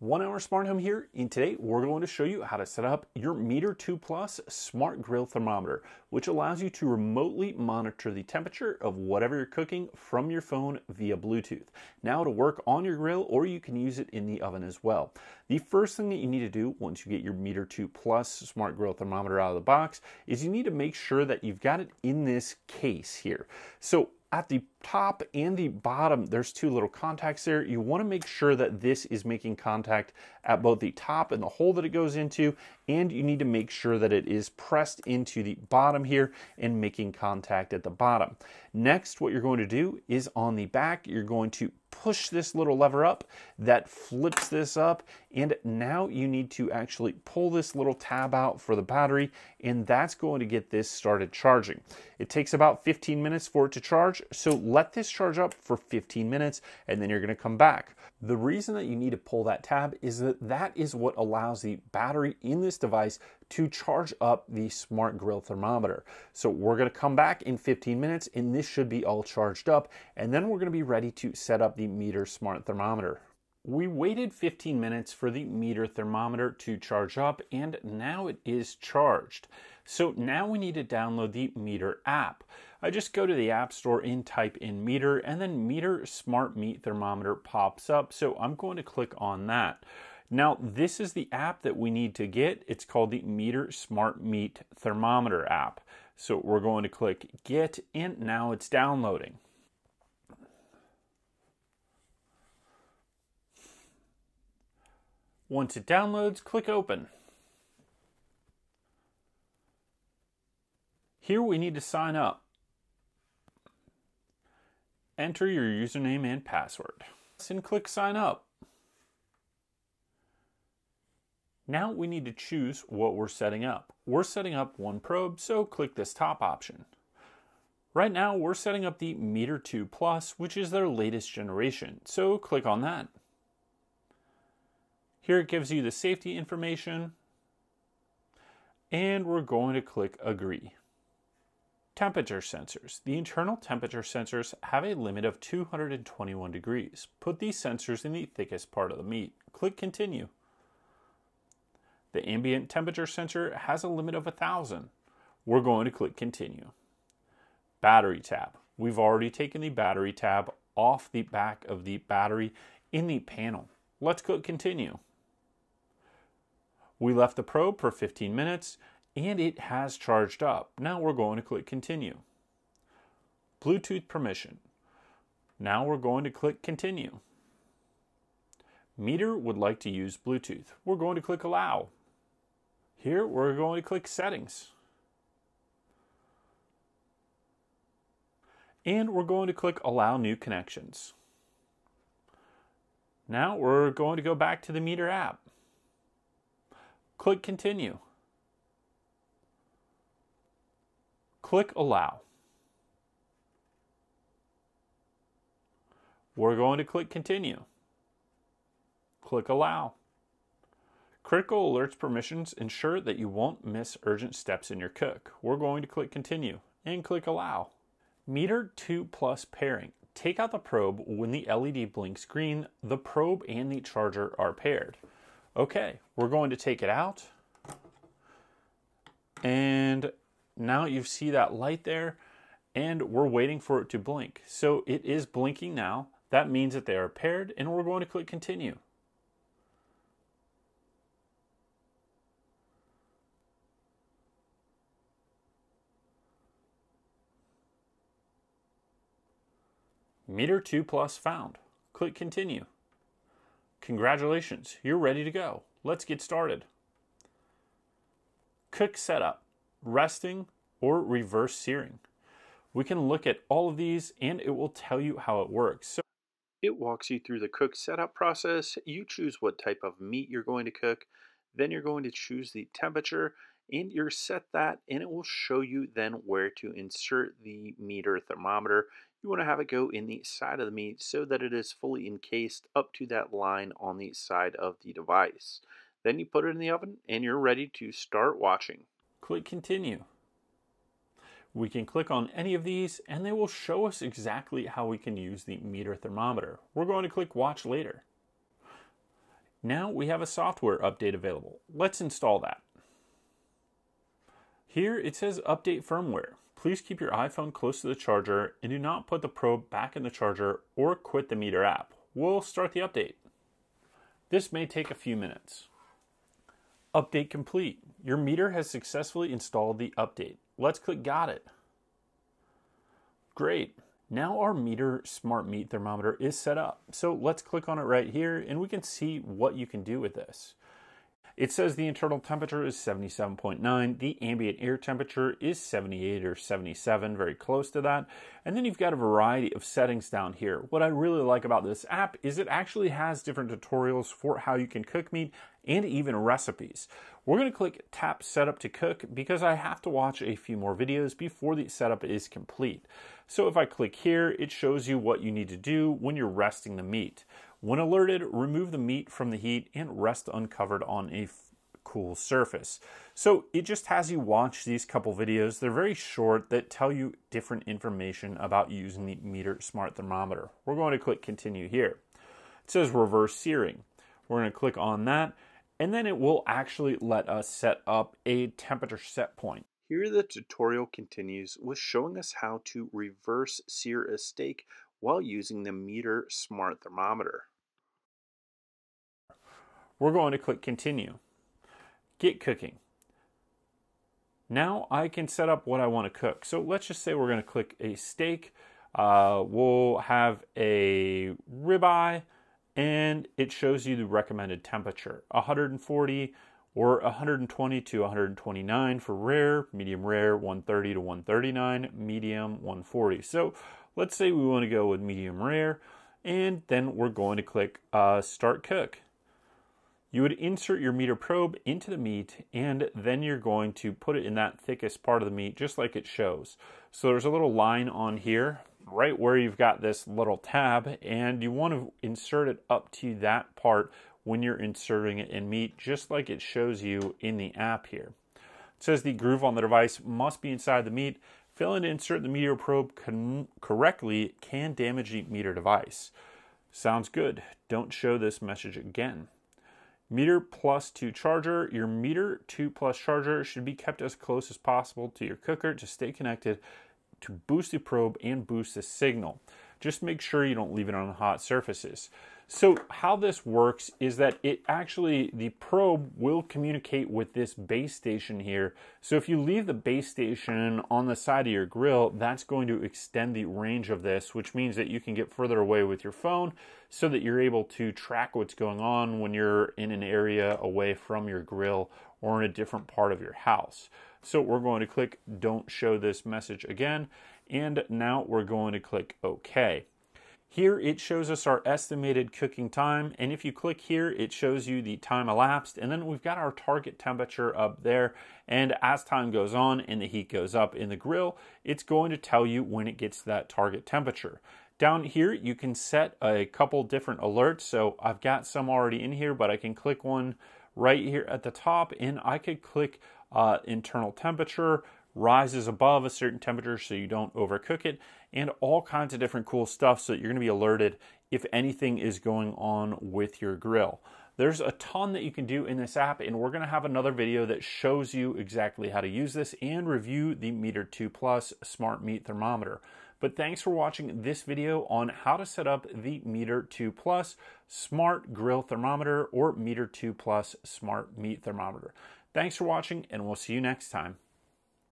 One Hour Smart Home here, and today we're going to show you how to set up your Meter 2 Plus Smart Grill Thermometer, which allows you to remotely monitor the temperature of whatever you're cooking from your phone via Bluetooth. Now it'll work on your grill or you can use it in the oven as well. The first thing that you need to do once you get your Meter 2 Plus Smart Grill Thermometer out of the box is you need to make sure that you've got it in this case here. So at the top and the bottom, there's two little contacts there. You wanna make sure that this is making contact at both the top and the hole that it goes into, and you need to make sure that it is pressed into the bottom here and making contact at the bottom. Next, what you're going to do is on the back, you're going to push this little lever up that flips this up and now you need to actually pull this little tab out for the battery and that's going to get this started charging. It takes about 15 minutes for it to charge so let this charge up for 15 minutes and then you're going to come back. The reason that you need to pull that tab is that that is what allows the battery in this device to charge up the smart grill thermometer. So we're gonna come back in 15 minutes and this should be all charged up. And then we're gonna be ready to set up the meter smart thermometer. We waited 15 minutes for the meter thermometer to charge up and now it is charged. So now we need to download the meter app. I just go to the app store and type in meter and then meter smart meat thermometer pops up. So I'm going to click on that. Now, this is the app that we need to get. It's called the Meter Smart Meat Thermometer app. So we're going to click Get, and now it's downloading. Once it downloads, click Open. Here we need to sign up. Enter your username and password and click sign up. Now we need to choose what we're setting up. We're setting up one probe, so click this top option. Right now, we're setting up the Meter 2 Plus, which is their latest generation, so click on that. Here it gives you the safety information, and we're going to click Agree. Temperature sensors. The internal temperature sensors have a limit of 221 degrees. Put these sensors in the thickest part of the meat. Click Continue. The ambient temperature sensor has a limit of 1000. We're going to click continue. Battery tab. We've already taken the battery tab off the back of the battery in the panel. Let's click continue. We left the probe for 15 minutes and it has charged up. Now we're going to click continue. Bluetooth permission. Now we're going to click continue. Meter would like to use Bluetooth. We're going to click allow. Here, we're going to click Settings. And we're going to click Allow New Connections. Now we're going to go back to the meter app. Click Continue. Click Allow. We're going to click Continue. Click Allow. Critical Alerts permissions ensure that you won't miss urgent steps in your cook. We're going to click Continue and click Allow. Meter 2 Plus pairing. Take out the probe when the LED blinks green, the probe and the charger are paired. Okay, we're going to take it out. And now you see that light there and we're waiting for it to blink. So it is blinking now. That means that they are paired and we're going to click continue. Meter 2 Plus found. Click Continue. Congratulations, you're ready to go. Let's get started. Cook setup, resting or reverse searing. We can look at all of these and it will tell you how it works. So it walks you through the cook setup process. You choose what type of meat you're going to cook. Then you're going to choose the temperature and you're set that and it will show you then where to insert the meter thermometer you want to have it go in the side of the meat so that it is fully encased up to that line on the side of the device. Then you put it in the oven and you're ready to start watching. Click continue. We can click on any of these and they will show us exactly how we can use the meter thermometer. We're going to click watch later. Now we have a software update available. Let's install that. Here it says update firmware please keep your iPhone close to the charger and do not put the probe back in the charger or quit the meter app. We'll start the update. This may take a few minutes. Update complete. Your meter has successfully installed the update. Let's click Got It. Great. Now our meter smart meat thermometer is set up. So let's click on it right here and we can see what you can do with this. It says the internal temperature is 77.9, the ambient air temperature is 78 or 77, very close to that. And then you've got a variety of settings down here. What I really like about this app is it actually has different tutorials for how you can cook meat and even recipes. We're gonna click tap setup to cook because I have to watch a few more videos before the setup is complete. So if I click here, it shows you what you need to do when you're resting the meat. When alerted, remove the meat from the heat and rest uncovered on a cool surface. So it just has you watch these couple videos. They're very short that tell you different information about using the meter smart thermometer. We're going to click continue here. It says reverse searing. We're going to click on that and then it will actually let us set up a temperature set point. Here the tutorial continues with showing us how to reverse sear a steak while using the meter smart thermometer. We're going to click continue. Get cooking. Now I can set up what I want to cook. So let's just say we're going to click a steak. Uh, we'll have a ribeye and it shows you the recommended temperature 140 or 120 to 129 for rare, medium rare 130 to 139, medium 140. So let's say we want to go with medium rare and then we're going to click uh, start cook. You would insert your meter probe into the meat and then you're going to put it in that thickest part of the meat just like it shows. So there's a little line on here right where you've got this little tab and you want to insert it up to that part when you're inserting it in meat just like it shows you in the app here. It says the groove on the device must be inside the meat. Failing to insert the meter probe con- correctly can damage the meter device. Sounds good. Don't show this message again. Meter plus two charger. Your meter two plus charger should be kept as close as possible to your cooker to stay connected to boost the probe and boost the signal. Just make sure you don't leave it on hot surfaces. So how this works is that it actually, the probe will communicate with this base station here. So if you leave the base station on the side of your grill, that's going to extend the range of this, which means that you can get further away with your phone so that you're able to track what's going on when you're in an area away from your grill or in a different part of your house. So we're going to click don't show this message again. And now we're going to click OK. Here it shows us our estimated cooking time. And if you click here, it shows you the time elapsed. And then we've got our target temperature up there. And as time goes on and the heat goes up in the grill, it's going to tell you when it gets to that target temperature. Down here, you can set a couple different alerts. So I've got some already in here, but I can click one right here at the top and I could click uh, internal temperature rises above a certain temperature so you don't overcook it, and all kinds of different cool stuff so that you're gonna be alerted if anything is going on with your grill. There's a ton that you can do in this app, and we're gonna have another video that shows you exactly how to use this and review the Meter 2 Plus Smart Meat Thermometer. But thanks for watching this video on how to set up the Meter 2 Plus Smart Grill Thermometer or Meter 2 Plus Smart Meat Thermometer. Thanks for watching, and we'll see you next time.